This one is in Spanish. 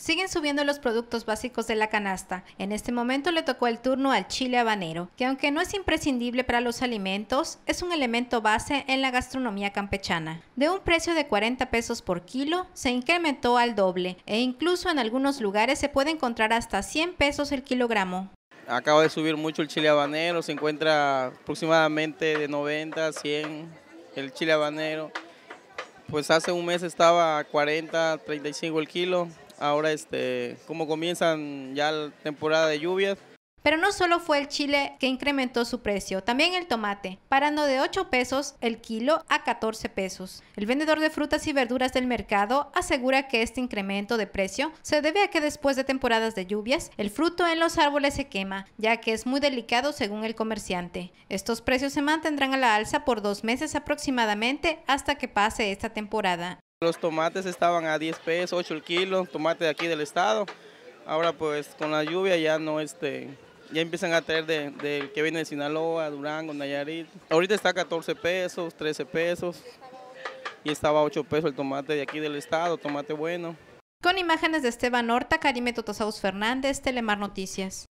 Siguen subiendo los productos básicos de la canasta. En este momento le tocó el turno al chile habanero, que aunque no es imprescindible para los alimentos, es un elemento base en la gastronomía campechana. De un precio de 40 pesos por kilo, se incrementó al doble e incluso en algunos lugares se puede encontrar hasta 100 pesos el kilogramo. Acaba de subir mucho el chile habanero, se encuentra aproximadamente de 90 a 100 el chile habanero. Pues hace un mes estaba a 40, 35 el kilo, ahora este, como comienzan ya la temporada de lluvias. Pero no solo fue el chile que incrementó su precio, también el tomate, parando de 8 pesos el kilo a 14 pesos. El vendedor de frutas y verduras del mercado asegura que este incremento de precio se debe a que después de temporadas de lluvias, el fruto en los árboles se quema, ya que es muy delicado según el comerciante. Estos precios se mantendrán a la alza por dos meses aproximadamente hasta que pase esta temporada. Los tomates estaban a 10 pesos, 8 el kilo, tomate de aquí del estado. Ahora pues con la lluvia ya no este, ya empiezan a traer de, que viene de Sinaloa, Durango, Nayarit. Ahorita está a 14 pesos, 13 pesos y estaba a 8 pesos el tomate de aquí del estado, tomate bueno. Con imágenes de Esteban Horta, Karime Totosaus Fernández, Telemar Noticias.